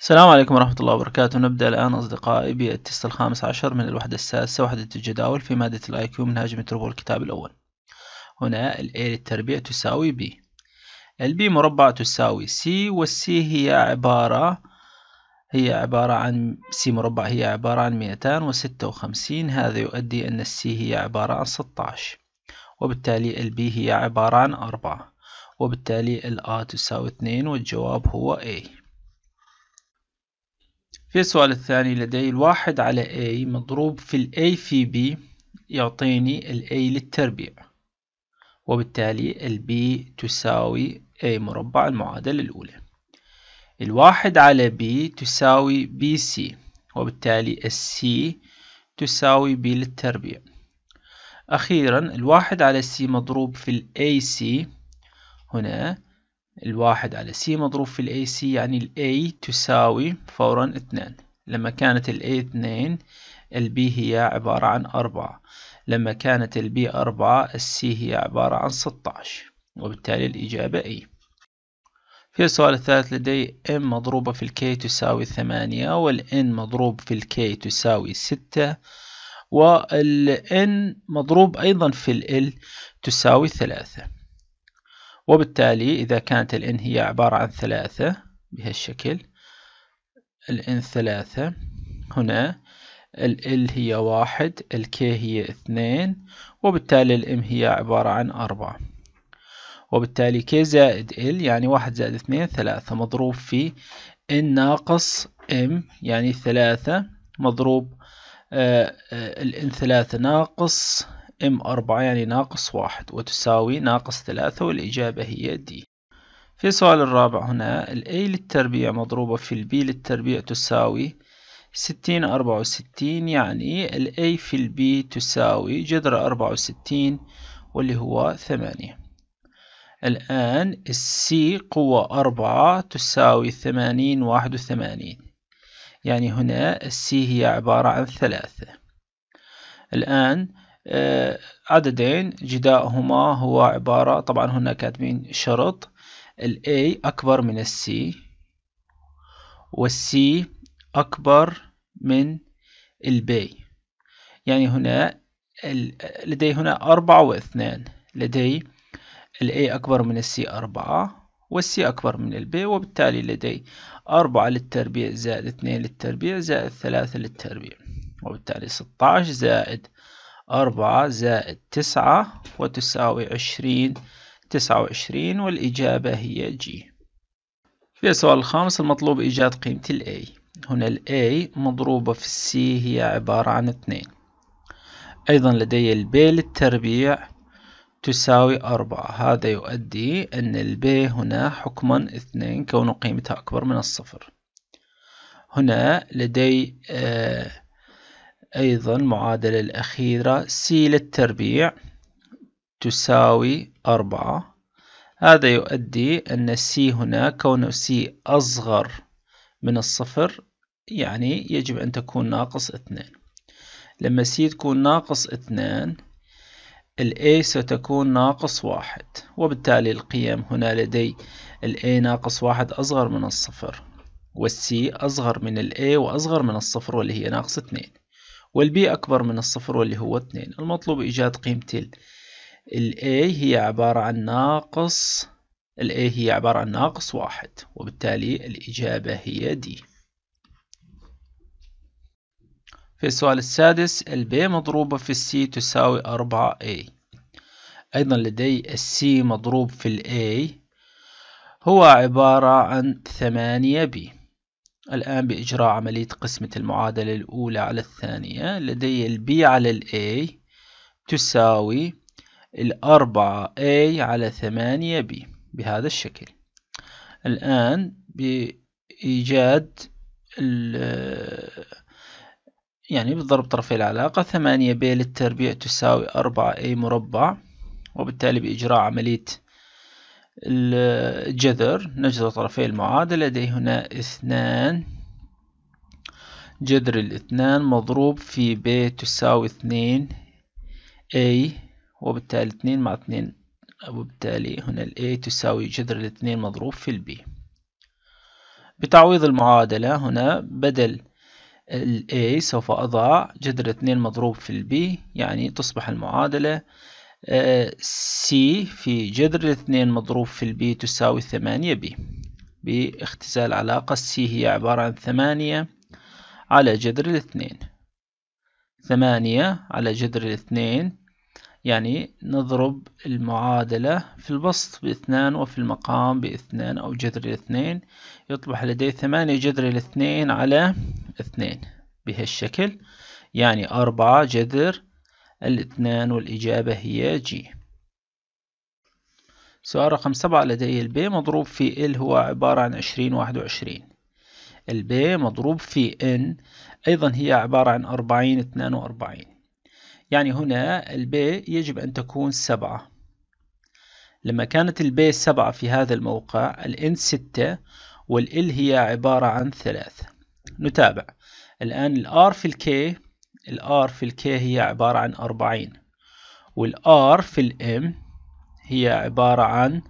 السلام عليكم ورحمة الله وبركاته نبدأ الآن أصدقائي بالتست الخامس عشر من الوحدة السادسة وحدة الجداول في مادة الآي كيو منهاج متروبول الكتاب الأول هنا الـ A للتربيع تساوي B الـ B مربع تساوي C C هي عبارة هي عبارة عن C مربع هي عبارة عن 256 هذا يؤدي أن C هي عبارة عن 16 وبالتالي الـ B هي عبارة عن 4 وبالتالي الـ A تساوي 2 والجواب هو A في السؤال الثاني لدي الواحد على A مضروب في ال A في B يعطيني ال A للتربيع وبالتالي ال B تساوي A مربع المعادلة الأولى الواحد على B تساوي BC وبالتالي C تساوي B للتربيع أخيرا الواحد على C مضروب في ال AC هنا الواحد على سي مضروب في الاي سي يعني الاي تساوي فورا اثنان لما كانت الاي اثنين البي هي عبارة عن أربعة لما كانت البي أربعة السي هي عبارة عن ستاش وبالتالي الإجابة اي في السؤال الثالث لدي ام مضروبة في الكي تساوي ثمانية والان مضروب في الكي تساوي ستة والان مضروب أيضا في ال تساوي ثلاثة وبالتالي إذا كانت الإن هي عبارة عن ثلاثة بهالشكل الإن ثلاثة هنا ال هي واحد الكي هي اثنين وبالتالي الام هي عبارة عن أربعة وبالتالي كي زائد ال يعني واحد زائد اثنين ثلاثة مضروب في ان ناقص ام يعني ثلاثة مضروب آه، آه، الان ثلاثة ناقص ام أربعة يعني ناقص واحد وتساوي ناقص ثلاثة والإجابة هي دي في السؤال الرابع هنا ال A للتربيع مضروبة في ال B للتربيع تساوي ستين أربعة وستين يعني ال A في ال B تساوي جذر أربعة وستين واللي هو ثمانية الآن السي قوة أربعة تساوي ثمانين واحد وثمانين يعني هنا السي هي عبارة عن ثلاثة الآن عددين جداءهما هو عبارة طبعا هنا كاتبين شرط ال A أكبر من ال C وال C أكبر من ال B يعني هنا لدي هنا أربعة واثنان لدي ال A أكبر من ال C أربعة والسي أكبر من البي وبالتالي لدي أربعة للتربيع زائد اثنين للتربيع زائد ثلاثة للتربيع وبالتالي ستة زائد أربعة زائد تسعة وتساوي عشرين تسعة وعشرين والإجابة هي جي في السؤال الخامس المطلوب إيجاد قيمة ال A هنا ال A مضروبة في ال C هي عبارة عن اثنين أيضا لدي ال B للتربيع تساوي أربعة هذا يؤدي أن ال B هنا حكما اثنين كون قيمتها أكبر من الصفر هنا لدي آه أيضا المعادلة الأخيرة C للتربيع تساوي أربعة هذا يؤدي أن C هنا كونه C أصغر من الصفر يعني يجب أن تكون ناقص اثنان لما C تكون ناقص اثنان ال A ستكون ناقص واحد وبالتالي القيم هنا لدي ال A ناقص واحد أصغر من الصفر والسي أصغر من ال A وأصغر من الصفر واللي هي ناقص اثنين والبي أكبر من الصفر واللي هو اتنين المطلوب إيجاد قيمة ال A هي عبارة عن ناقص ال A هي عبارة عن ناقص واحد وبالتالي الإجابة هي دي في السؤال السادس ال B مضروبة في السي تساوي أربعة A أيضا لدي السي مضروب في ال A هو عبارة عن ثمانية B الآن بإجراء عملية قسمة المعادلة الأولى على الثانية لدي البي B على الأي A تساوي الأربعة A على ثمانية B بهذا الشكل الآن بإيجاد يعني بضرب طرفي العلاقة ثمانية B للتربيع تساوي أربعة A مربع وبالتالي بإجراء عملية الجذر نجذر طرفي المعادلة لدي هنا اثنان جذر الاثنان مضروب في ب تساوي اثنين A وبالتالي اثنين مع اثنين وبالتالي هنا ال A تساوي جذر الاثنين مضروب في ال B بتعويض المعادلة هنا بدل ال A سوف أضع جذر اثنين مضروب في ال B يعني تصبح المعادلة سي آه، في جذر الاثنين مضروب في البي تساوي ثمانية بي باختزال علاقة سي هي عبارة عن ثمانية على جذر الاثنين ثمانية على جذر الاثنين يعني نضرب المعادلة في البسط باثنان وفي المقام باثنان أو جذر الاثنين يطبح لدي ثمانية جذر الاثنين على اثنين بهالشكل يعني أربعة جذر الاثنان والإجابة هي جي سؤال رقم سبعة لدي البي مضروب في ال هو عبارة عن عشرين واحد وعشرين البي مضروب في ان أيضا هي عبارة عن أربعين اثنان وأربعين يعني هنا البي يجب أن تكون سبعة لما كانت البي سبعة في هذا الموقع الان ستة والال هي عبارة عن ثلاثة نتابع الآن الار في الكي الار في الكي هي عبارة عن أربعين والار في الام هي عبارة عن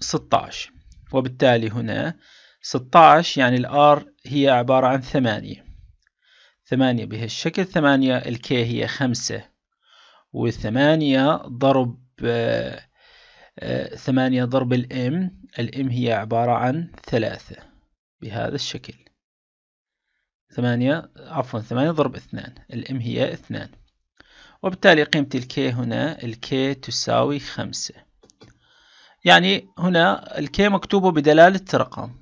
ستاش وبالتالي هنا ستاش يعني الار هي عبارة عن ثمانية ثمانية بهالشكل ثمانية الكي هي خمسة وثمانية ضرب آآ آه، آه، ثمانية ضرب الام الام هي عبارة عن ثلاثة بهذا الشكل ثمانية عفوا ثمانية ضرب اثنان الام هي اثنان وبالتالي قيمة الكي هنا الكي تساوي خمسة يعني هنا الكي مكتوبة بدلالة رقم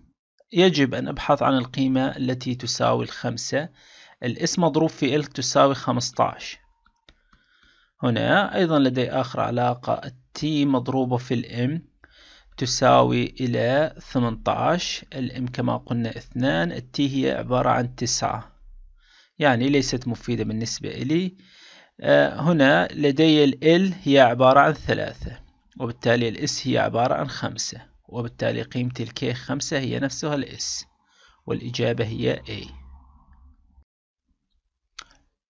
يجب أن أبحث عن القيمة التي تساوي الخمسة الاسم مضروب في ال تساوي 15 هنا أيضا لدي آخر علاقة التي مضروبة في الام تساوي إلى 18 الام كما قلنا 2 التي هي عبارة عن 9 يعني ليست مفيدة بالنسبة إلي آه، هنا لدي ال هي عبارة عن 3 وبالتالي الاس هي عبارة عن 5 وبالتالي قيمة الكي 5 هي نفسها الاس والإجابة هي A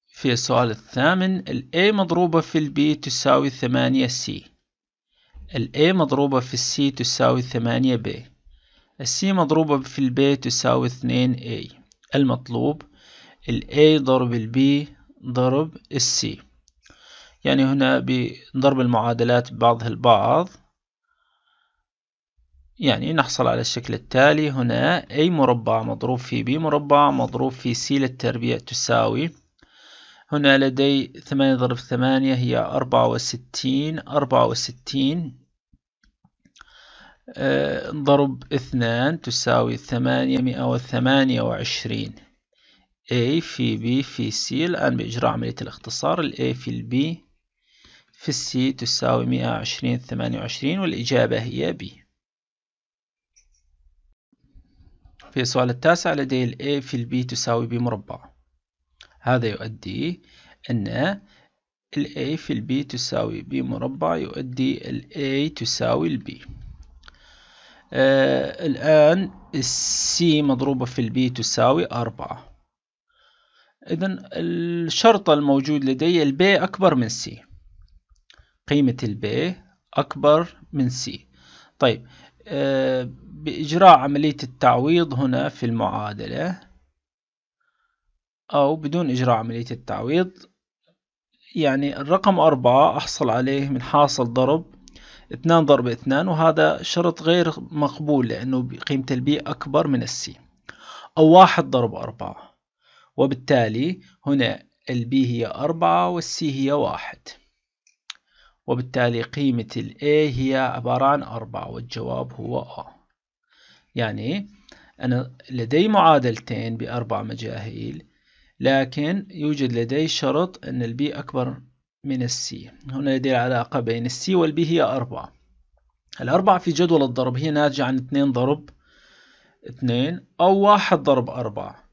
في السؤال الثامن ال A مضروبة في البي تساوي 8 C ال A مضروبة في ال C تساوي ثمانية B ال C مضروبة في ال B تساوي اثنين A المطلوب ال A ضرب ال B ضرب ال C يعني هنا بضرب المعادلات ببعضها البعض يعني نحصل على الشكل التالي هنا A مربع مضروب في B مربع مضروب في C للتربيع تساوي هنا لدي ثمانية ضرب ثمانية هي أربعة وستين أربعة وستين آه، ضرب اثنان تساوي مئة وثمانية وعشرين A في B في C الآن بإجراء عملية الاختصار ال A في ال B في C تساوي مئة وعشرين ثمانية وعشرين والإجابة هي B في السؤال التاسع لدي ال A في ال B تساوي B مربع هذا يؤدي أن ال A في ال B تساوي B مربع يؤدي ال A تساوي ال B آه، الآن السي مضروبة في البي تساوي أربعة إذا الشرط الموجود لدي البي أكبر من سي قيمة البي أكبر من سي طيب آه، بإجراء عملية التعويض هنا في المعادلة أو بدون إجراء عملية التعويض يعني الرقم أربعة أحصل عليه من حاصل ضرب 2 ضرب 2 وهذا شرط غير مقبول لأنه قيمة البي أكبر من السي أو 1 ضرب 4 وبالتالي هنا البي هي 4 والسي هي 1 وبالتالي قيمة ال A هي عبارة عن 4 والجواب هو A يعني أنا لدي معادلتين بأربع مجاهيل لكن يوجد لدي شرط أن البي أكبر من السي هنا لدي العلاقة بين السي والبي هي أربعة الأربعة في جدول الضرب هي ناتجة عن اثنين ضرب اثنين أو واحد ضرب أربعة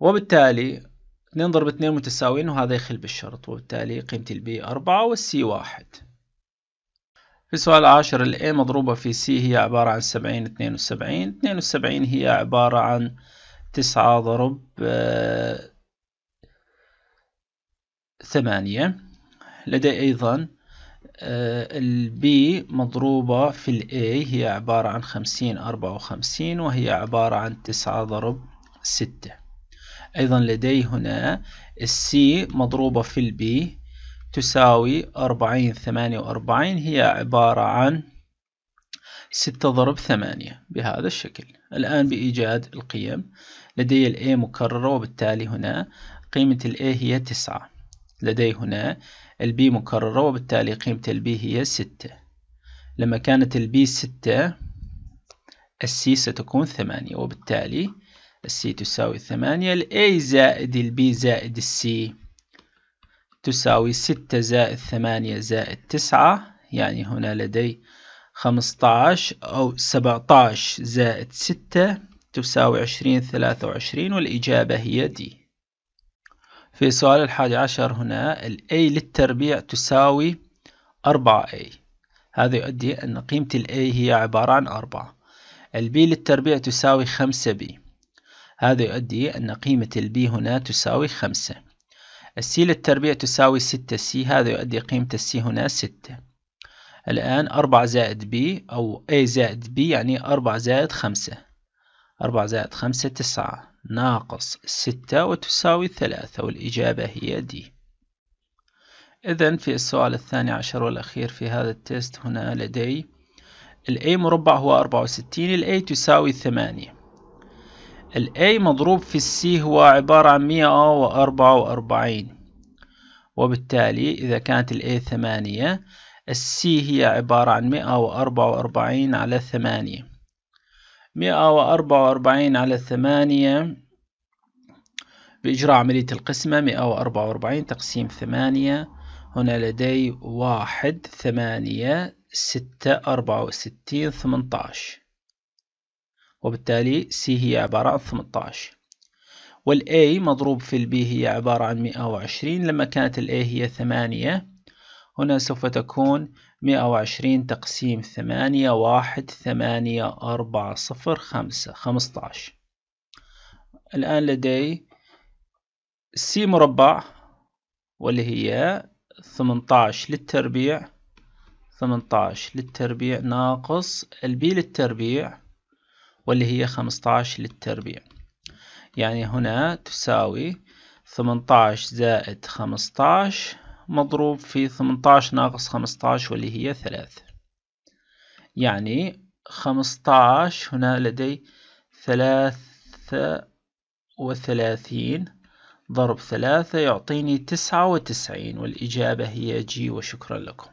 وبالتالي اثنين ضرب اثنين متساويين وهذا يخل بالشرط وبالتالي قيمة البي أربعة والسي واحد في السؤال العاشر ال A مضروبة في C هي عبارة عن سبعين اثنين وسبعين اثنين وسبعين هي عبارة عن تسعة ضرب آه، ثمانية لدي أيضا آه، البي مضروبة في الاي هي عبارة عن خمسين أربعة وخمسين وهي عبارة عن تسعة ضرب ستة أيضا لدي هنا السي مضروبة في البي تساوي أربعين ثمانية وأربعين هي عبارة عن ستة ضرب ثمانية بهذا الشكل الآن بإيجاد القيم لدي الأي مكررة وبالتالي هنا قيمة الأي هي تسعة لدي هنا البي مكررة وبالتالي قيمة البي هي ستة لما كانت البي ستة السي ستكون ثمانية وبالتالي السي تساوي ثمانية الأي زائد البي زائد السي تساوي ستة زائد ثمانية زائد تسعة يعني هنا لدي خمسطعش أو سبعطعش زائد ستة تساوي عشرين ثلاثة وعشرين والإجابة هي دي في السؤال الحادي عشر هنا الـ A للتربيع تساوي 4A هذا يؤدي أن قيمة الـ A هي عبارة عن 4 الـ B للتربيع تساوي 5B هذا يؤدي أن قيمة الـ B هنا تساوي 5 الـ C للتربيع تساوي 6C هذا يؤدي قيمة الـ C هنا 6 الآن 4 زائد B أو A زائد B يعني 4 زائد 5 4 زائد 5 9 ناقص ستة وتساوي ثلاثة والإجابة هي دي إذا في السؤال الثاني عشر والأخير في هذا التست هنا لدي الA مربع هو 64 الA تساوي 8 الA مضروب في السي هو عبارة عن 144 وبالتالي إذا كانت الA 8 السي هي عبارة عن 144 على 8 مئة وأربعة وأربعين على ثمانية بإجراء عملية القسمة مئة وأربعة وأربعين تقسيم ثمانية هنا لدي واحد ثمانية ستة أربعة وستين ثمنتاش وبالتالي C هي عبارة عن 18 والA مضروب في الB هي عبارة عن 120 لما كانت الA هي 8 هنا سوف تكون 120 تقسيم 8 1 8 4 0 5 15 الآن لدي سي مربع واللي هي 18 للتربيع 18 للتربيع ناقص البي للتربيع واللي هي 15 للتربيع يعني هنا تساوي 18 زائد 15 مضروب في 18 ناقص 15 واللي هي 3 يعني 15 هنا لدي 33 ضرب 3 يعطيني 99 والإجابة هي جي وشكرا لكم